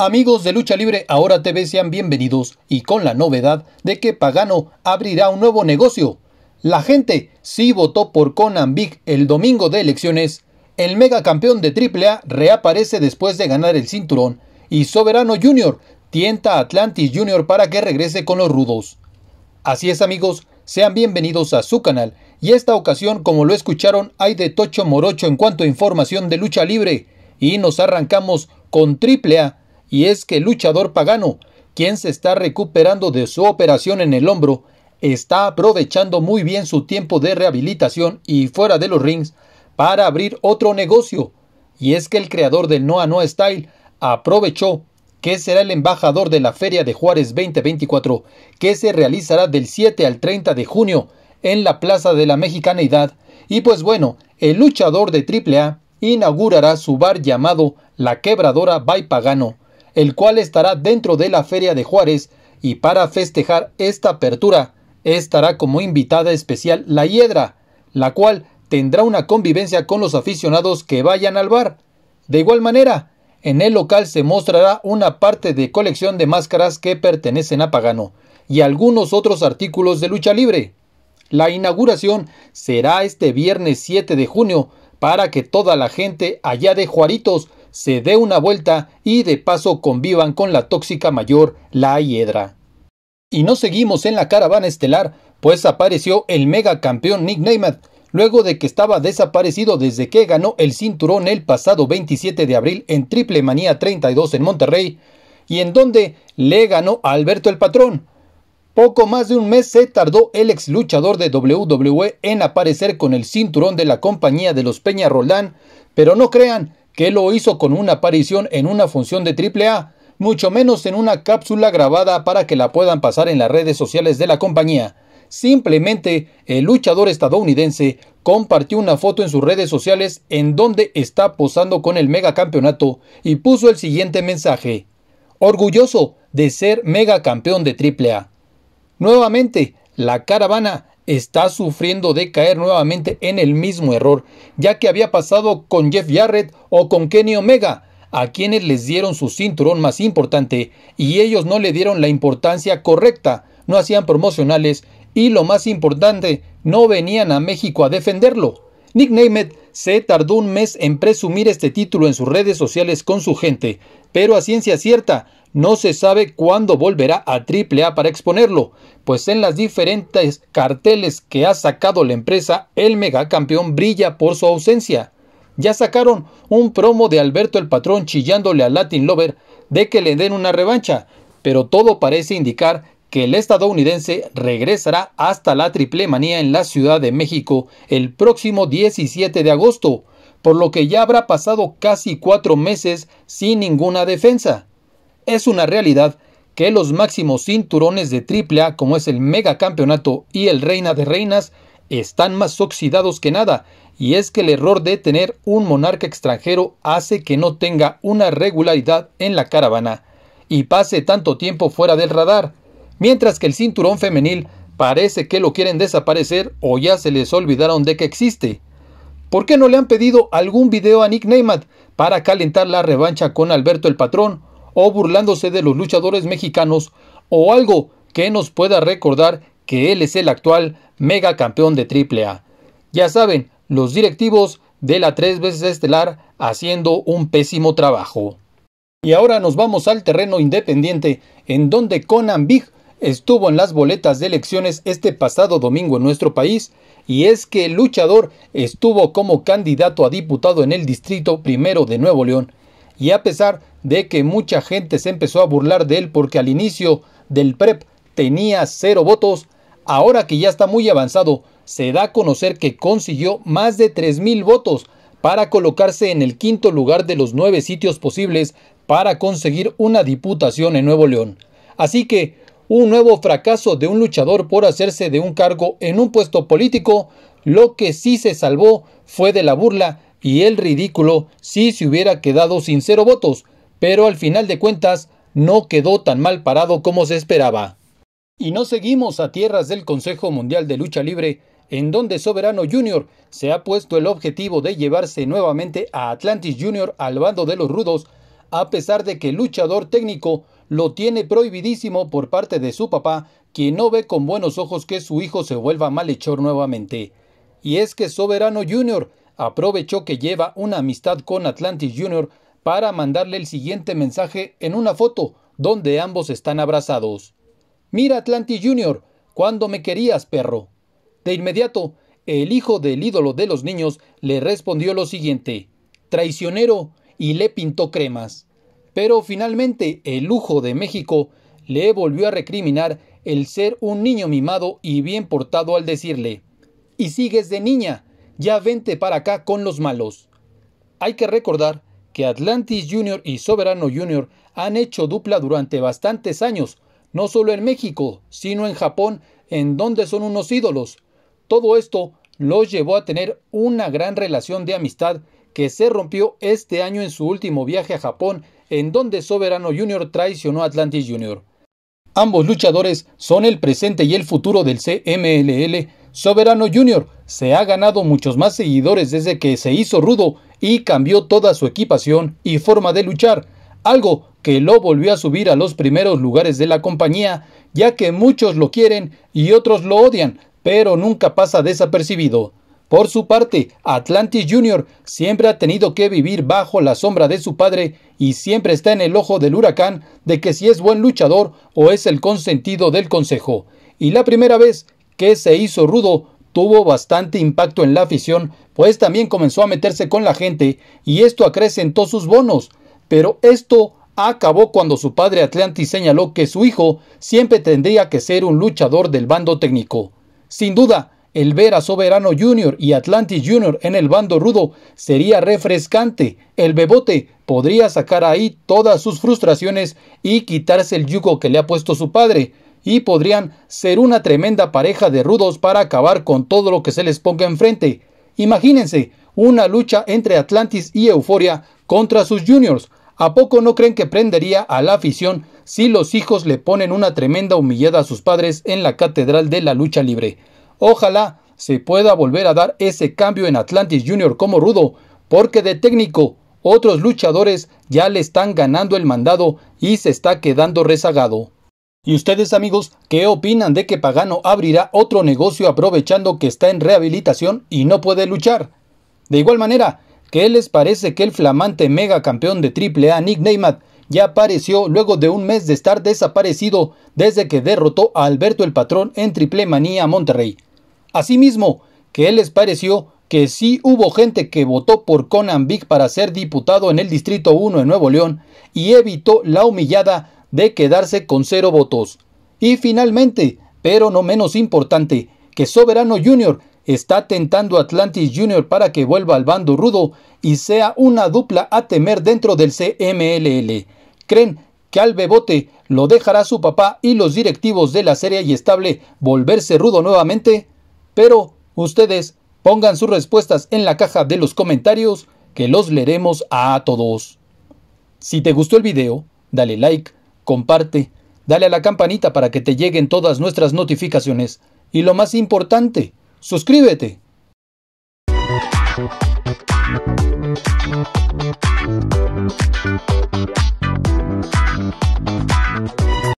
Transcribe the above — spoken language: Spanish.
Amigos de Lucha Libre Ahora TV sean bienvenidos y con la novedad de que Pagano abrirá un nuevo negocio. La gente sí votó por Conan Big el domingo de elecciones. El mega campeón de AAA reaparece después de ganar el cinturón y Soberano Jr. tienta a Atlantis Jr. para que regrese con los rudos. Así es amigos, sean bienvenidos a su canal y esta ocasión como lo escucharon hay de tocho morocho en cuanto a información de lucha libre y nos arrancamos con AAA y es que el luchador pagano, quien se está recuperando de su operación en el hombro, está aprovechando muy bien su tiempo de rehabilitación y fuera de los rings para abrir otro negocio. Y es que el creador del Noa No Style aprovechó que será el embajador de la Feria de Juárez 2024, que se realizará del 7 al 30 de junio en la Plaza de la Mexicaneidad. Y pues bueno, el luchador de AAA inaugurará su bar llamado La Quebradora by Pagano el cual estará dentro de la Feria de Juárez y para festejar esta apertura estará como invitada especial La Hiedra, la cual tendrá una convivencia con los aficionados que vayan al bar. De igual manera, en el local se mostrará una parte de colección de máscaras que pertenecen a Pagano y algunos otros artículos de lucha libre. La inauguración será este viernes 7 de junio para que toda la gente allá de Juaritos se dé una vuelta y de paso convivan con la tóxica mayor, la hiedra. Y no seguimos en la caravana estelar, pues apareció el mega campeón Nick Neymar... luego de que estaba desaparecido desde que ganó el cinturón el pasado 27 de abril en Triple Manía 32 en Monterrey, y en donde le ganó a Alberto el Patrón. Poco más de un mes se tardó el ex luchador de WWE en aparecer con el cinturón de la compañía de los Peña Roldán, pero no crean, que lo hizo con una aparición en una función de AAA, mucho menos en una cápsula grabada para que la puedan pasar en las redes sociales de la compañía. Simplemente el luchador estadounidense compartió una foto en sus redes sociales en donde está posando con el megacampeonato y puso el siguiente mensaje. Orgulloso de ser campeón de AAA. Nuevamente, la caravana está sufriendo de caer nuevamente en el mismo error, ya que había pasado con Jeff Jarrett o con Kenny Omega, a quienes les dieron su cinturón más importante y ellos no le dieron la importancia correcta, no hacían promocionales y lo más importante, no venían a México a defenderlo. Nick se tardó un mes en presumir este título en sus redes sociales con su gente, pero a ciencia cierta no se sabe cuándo volverá a AAA para exponerlo, pues en las diferentes carteles que ha sacado la empresa, el megacampeón brilla por su ausencia. Ya sacaron un promo de Alberto el Patrón chillándole a Latin Lover de que le den una revancha, pero todo parece indicar que el estadounidense regresará hasta la triple manía en la Ciudad de México el próximo 17 de agosto, por lo que ya habrá pasado casi cuatro meses sin ninguna defensa. Es una realidad que los máximos cinturones de A como es el Mega Campeonato y el Reina de Reinas, están más oxidados que nada, y es que el error de tener un monarca extranjero hace que no tenga una regularidad en la caravana y pase tanto tiempo fuera del radar, mientras que el cinturón femenil parece que lo quieren desaparecer o ya se les olvidaron de que existe. ¿Por qué no le han pedido algún video a Nick Neymat para calentar la revancha con Alberto el Patrón o burlándose de los luchadores mexicanos o algo que nos pueda recordar que él es el actual mega campeón de AAA? Ya saben, los directivos de la tres veces estelar haciendo un pésimo trabajo. Y ahora nos vamos al terreno independiente, en donde Conan Big estuvo en las boletas de elecciones este pasado domingo en nuestro país, y es que el luchador estuvo como candidato a diputado en el Distrito Primero de Nuevo León. Y a pesar de que mucha gente se empezó a burlar de él porque al inicio del PREP tenía cero votos, ahora que ya está muy avanzado, se da a conocer que consiguió más de 3.000 votos para colocarse en el quinto lugar de los nueve sitios posibles para conseguir una diputación en Nuevo León. Así que un nuevo fracaso de un luchador por hacerse de un cargo en un puesto político, lo que sí se salvó fue de la burla y el ridículo si se hubiera quedado sin cero votos, pero al final de cuentas no quedó tan mal parado como se esperaba. Y no seguimos a tierras del Consejo Mundial de Lucha Libre, en donde Soberano Jr. se ha puesto el objetivo de llevarse nuevamente a Atlantis Jr. al bando de los rudos, a pesar de que el luchador técnico lo tiene prohibidísimo por parte de su papá, quien no ve con buenos ojos que su hijo se vuelva malhechor nuevamente. Y es que Soberano Jr. aprovechó que lleva una amistad con Atlantis Jr. para mandarle el siguiente mensaje en una foto donde ambos están abrazados. Mira Atlantis Jr., ¿cuándo me querías, perro. De inmediato, el hijo del ídolo de los niños le respondió lo siguiente, traicionero, y le pintó cremas. Pero finalmente el lujo de México le volvió a recriminar el ser un niño mimado y bien portado al decirle, y sigues de niña, ya vente para acá con los malos. Hay que recordar que Atlantis Jr. y Soberano Jr. han hecho dupla durante bastantes años, no solo en México, sino en Japón, en donde son unos ídolos. Todo esto los llevó a tener una gran relación de amistad que se rompió este año en su último viaje a Japón en donde Soberano Jr. traicionó a Atlantis Jr. Ambos luchadores son el presente y el futuro del CMLL. Soberano Jr. se ha ganado muchos más seguidores desde que se hizo rudo y cambió toda su equipación y forma de luchar, algo que lo volvió a subir a los primeros lugares de la compañía, ya que muchos lo quieren y otros lo odian, pero nunca pasa desapercibido. Por su parte, Atlantis Jr. siempre ha tenido que vivir bajo la sombra de su padre y siempre está en el ojo del huracán de que si es buen luchador o es el consentido del consejo. Y la primera vez que se hizo rudo tuvo bastante impacto en la afición, pues también comenzó a meterse con la gente y esto acrecentó sus bonos. Pero esto acabó cuando su padre Atlantis señaló que su hijo siempre tendría que ser un luchador del bando técnico. Sin duda, el ver a Soberano Junior y Atlantis Junior en el bando rudo sería refrescante. El Bebote podría sacar ahí todas sus frustraciones y quitarse el yugo que le ha puesto su padre. Y podrían ser una tremenda pareja de rudos para acabar con todo lo que se les ponga enfrente. Imagínense una lucha entre Atlantis y Euforia contra sus juniors. ¿A poco no creen que prendería a la afición si los hijos le ponen una tremenda humillada a sus padres en la Catedral de la Lucha Libre? Ojalá se pueda volver a dar ese cambio en Atlantis Jr. como rudo, porque de técnico otros luchadores ya le están ganando el mandado y se está quedando rezagado. ¿Y ustedes amigos qué opinan de que Pagano abrirá otro negocio aprovechando que está en rehabilitación y no puede luchar? De igual manera, ¿qué les parece que el flamante mega campeón de AAA Nick Neymat ya apareció luego de un mes de estar desaparecido desde que derrotó a Alberto el Patrón en Triple Manía Monterrey? Asimismo, que les pareció que sí hubo gente que votó por Conan Big para ser diputado en el Distrito 1 de Nuevo León y evitó la humillada de quedarse con cero votos. Y finalmente, pero no menos importante, que Soberano Jr. está tentando a Atlantis Jr. para que vuelva al bando rudo y sea una dupla a temer dentro del CMLL. Creen que al bebote lo dejará su papá y los directivos de la serie y estable volverse rudo nuevamente. Pero ustedes pongan sus respuestas en la caja de los comentarios que los leeremos a todos. Si te gustó el video, dale like, comparte, dale a la campanita para que te lleguen todas nuestras notificaciones y lo más importante, suscríbete.